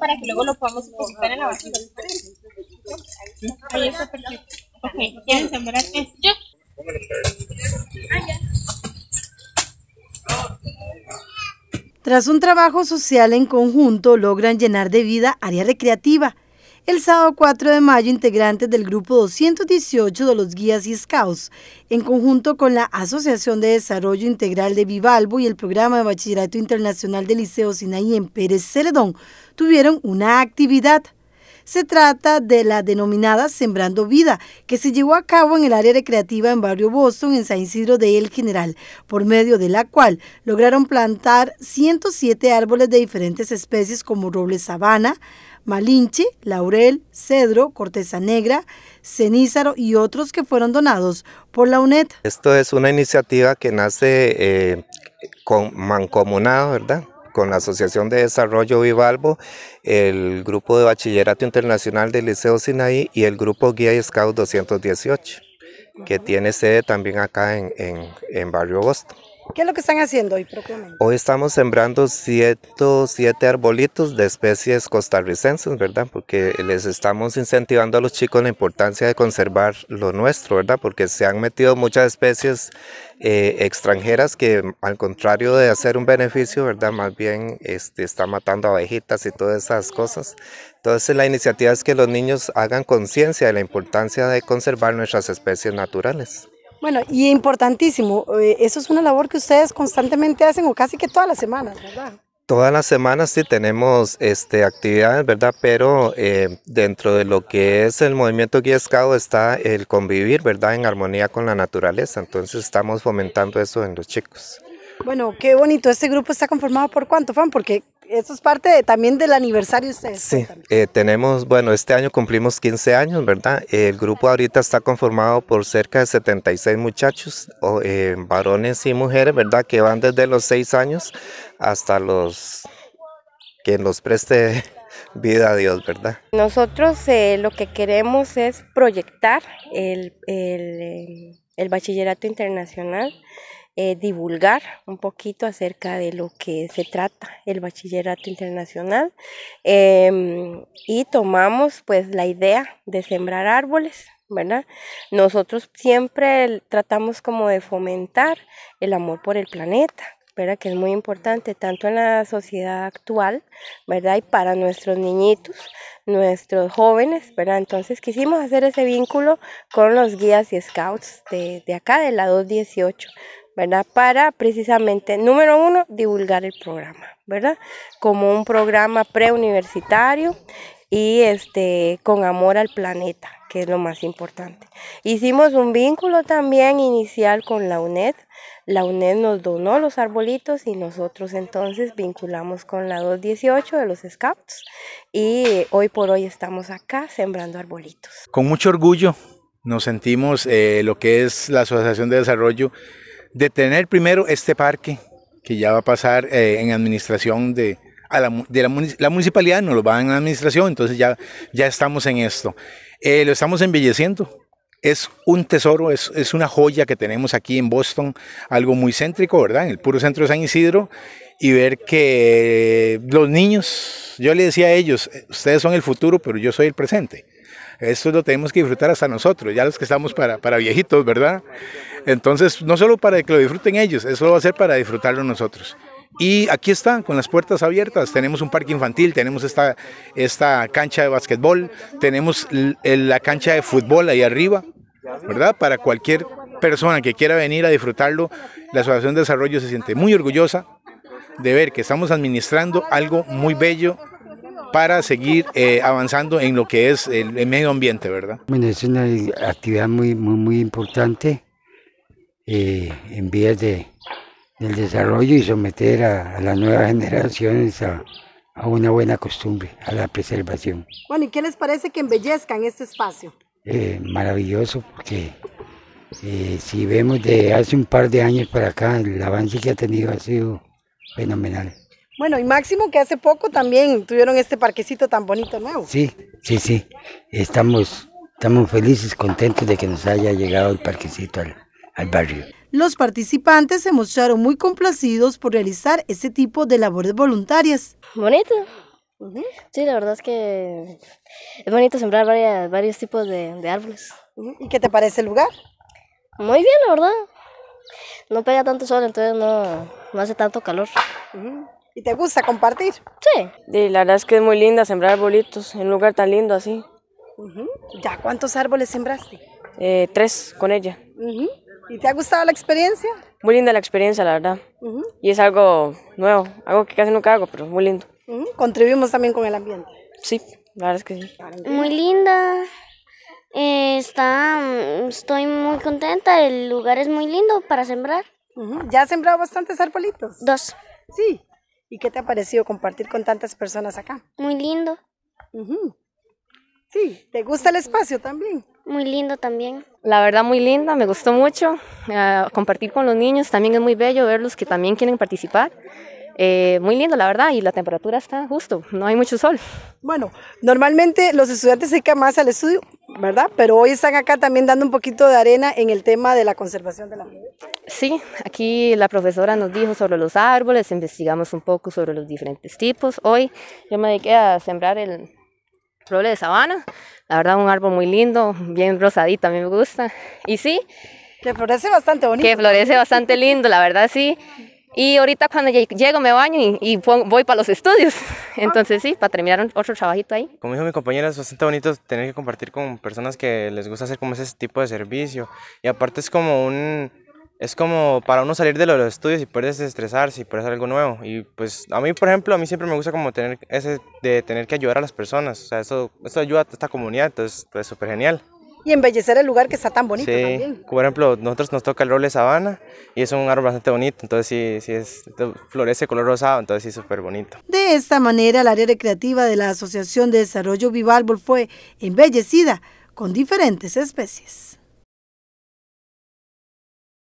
para que luego lo podamos depositar en la basura. Ahí está perfecto. Tras un trabajo social en conjunto, logran llenar de vida área recreativa el sábado 4 de mayo, integrantes del Grupo 218 de los Guías y Scouts, en conjunto con la Asociación de Desarrollo Integral de Vivalvo y el Programa de Bachillerato Internacional del Liceo Sinaí en Pérez Ceredón, tuvieron una actividad se trata de la denominada Sembrando Vida, que se llevó a cabo en el área recreativa en Barrio Boston, en San Isidro de El General, por medio de la cual lograron plantar 107 árboles de diferentes especies como roble sabana, malinche, laurel, cedro, corteza negra, cenízaro y otros que fueron donados por la UNED. Esto es una iniciativa que nace eh, con mancomunado, ¿verdad? con la Asociación de Desarrollo Vivalvo, el Grupo de Bachillerato Internacional del Liceo Sinaí y el Grupo Guía y Scout 218, que tiene sede también acá en, en, Barrio Boston. ¿Qué es lo que están haciendo hoy Hoy estamos sembrando siete siete arbolitos de especies costarricenses, ¿verdad? Porque les estamos incentivando a los chicos la importancia de conservar lo nuestro, ¿verdad? Porque se han metido muchas especies eh, extranjeras que al contrario de hacer un beneficio, ¿verdad? Más bien este, está matando abejitas y todas esas cosas. Entonces la iniciativa es que los niños hagan conciencia de la importancia de conservar nuestras especies naturales. Bueno, y importantísimo, eh, eso es una labor que ustedes constantemente hacen o casi que todas las semanas, ¿verdad? Todas las semanas sí tenemos este, actividades, ¿verdad? Pero eh, dentro de lo que es el movimiento Guía está el convivir, ¿verdad? En armonía con la naturaleza. Entonces estamos fomentando eso en los chicos. Bueno, qué bonito. Este grupo está conformado por cuánto, fan, porque eso es parte también del aniversario ustedes. Sí, eh, tenemos, bueno, este año cumplimos 15 años, ¿verdad? El grupo ahorita está conformado por cerca de 76 muchachos, o, eh, varones y mujeres, ¿verdad? Que van desde los 6 años hasta los que nos preste vida a Dios, ¿verdad? Nosotros eh, lo que queremos es proyectar el, el, el bachillerato internacional. Eh, divulgar un poquito acerca de lo que se trata el bachillerato internacional em, y tomamos pues la idea de sembrar árboles. ¿verdad? Nosotros siempre tratamos como de fomentar el amor por el planeta, ¿verdad? que es muy importante tanto en la sociedad actual, ¿verdad? Y para nuestros niñitos, nuestros jóvenes, ¿verdad? Entonces quisimos hacer ese vínculo con los guías y scouts de, de acá, de la 218, ¿verdad? Para precisamente, número uno, divulgar el programa, ¿verdad? Como un programa preuniversitario y este con amor al planeta, que es lo más importante. Hicimos un vínculo también inicial con la UNED. La UNED nos donó los arbolitos y nosotros entonces vinculamos con la 218 de los Scouts y eh, hoy por hoy estamos acá sembrando arbolitos. Con mucho orgullo nos sentimos eh, lo que es la Asociación de Desarrollo de tener primero este parque que ya va a pasar eh, en administración de, la, municipalidad, no lo va a en administración, entonces ya, ya estamos en esto. Eh, lo estamos embelleciendo. Es un tesoro, es, es una joya que tenemos aquí en Boston, algo muy céntrico, ¿verdad? En el puro centro de San Isidro y ver que los niños, yo le decía a ellos, eh, ustedes son el futuro, pero yo soy el presente. Esto lo tenemos que disfrutar hasta nosotros, ya los que estamos para, para viejitos, ¿verdad? Entonces, no solo para que lo disfruten ellos, eso lo va a ser para disfrutarlo nosotros. Y aquí están, con las puertas abiertas. Tenemos un parque infantil, tenemos esta, esta cancha de básquetbol, tenemos la cancha de fútbol ahí arriba, ¿verdad? Para cualquier persona que quiera venir a disfrutarlo, la Asociación de Desarrollo se siente muy orgullosa de ver que estamos administrando algo muy bello para seguir eh, avanzando en lo que es el, medio ambiente, ¿verdad? Bueno, es una actividad muy, muy, importante eh, en vías de, del desarrollo y someter a, las nuevas generaciones a, una buena costumbre, a la preservación. Bueno, ¿y qué les parece que embellezcan este espacio? Eh, maravilloso, porque si vemos de hace un par de años para acá, el avance que ha tenido ha sido fenomenal. Bueno, y Máximo que hace poco también tuvieron este parquecito tan bonito nuevo. Sí, sí, sí. Estamos, estamos felices, contentos de que nos haya llegado el parquecito al, barrio. Los participantes se mostraron muy complacidos por realizar este tipo de labores voluntarias. Bonito. Sí, la verdad es que es bonito sembrar varios tipos de, árboles. ¿Y qué te parece el lugar? Muy bien, la verdad. No pega tanto sol, entonces no, no hace tanto calor. ¿Y te gusta compartir? Sí. la verdad es que es muy linda sembrar arbolitos en un lugar tan lindo así. ¿Ya cuántos árboles sembraste? Eh, tres con ella. ¿Y te ha gustado la experiencia? Muy linda la experiencia, la verdad. Y es algo nuevo, algo que casi nunca hago, pero muy lindo. ¿Contribuimos también con el ambiente? Sí, la verdad es que sí. Muy linda. está, estoy muy contenta, el lugar es muy lindo para sembrar. ¿Ya has sembrado bastantes arbolitos? Dos. Sí, ¿Y qué te ha parecido compartir con tantas personas acá? Muy lindo. Sí, ¿te gusta el espacio también? Muy lindo también. La verdad muy linda, me gustó mucho. Eh, compartir con los niños también es muy bello verlos que también quieren participar. Eh, muy lindo, la verdad, y la temperatura está justo, no hay mucho sol. Bueno, normalmente los estudiantes se dedican más al estudio, ¿verdad? Pero hoy están acá también dando un poquito de arena en el tema de la conservación de la Sí, aquí la profesora nos dijo sobre los árboles, investigamos un poco sobre los diferentes tipos. Hoy yo me dediqué a sembrar el roble de sabana. La verdad, un árbol muy lindo, bien rosadito, a mí me gusta. Y sí. Que florece bastante bonito. Que florece bastante lindo, la verdad, sí. Y ahorita cuando llego me baño y, voy para los estudios. Entonces sí, para terminar otro trabajito ahí. Como dijo mi compañera, es bastante bonito tener que compartir con personas que les gusta hacer como ese tipo de servicio. Y aparte es como un es como para uno salir de los estudios y poder desestresarse y poder hacer algo nuevo. Y pues a mí, por ejemplo, a mí siempre me gusta como tener ese de tener que ayudar a las personas. O sea, eso, eso ayuda a esta comunidad, entonces es pues, súper genial. Y embellecer el lugar que está tan bonito sí, Por ejemplo, nosotros nos toca el roble sabana y es un árbol bastante bonito, entonces sí, sí es, florece color rosado, entonces sí es súper bonito. De esta manera, el área recreativa de la Asociación de Desarrollo vivalvo fue embellecida con diferentes especies.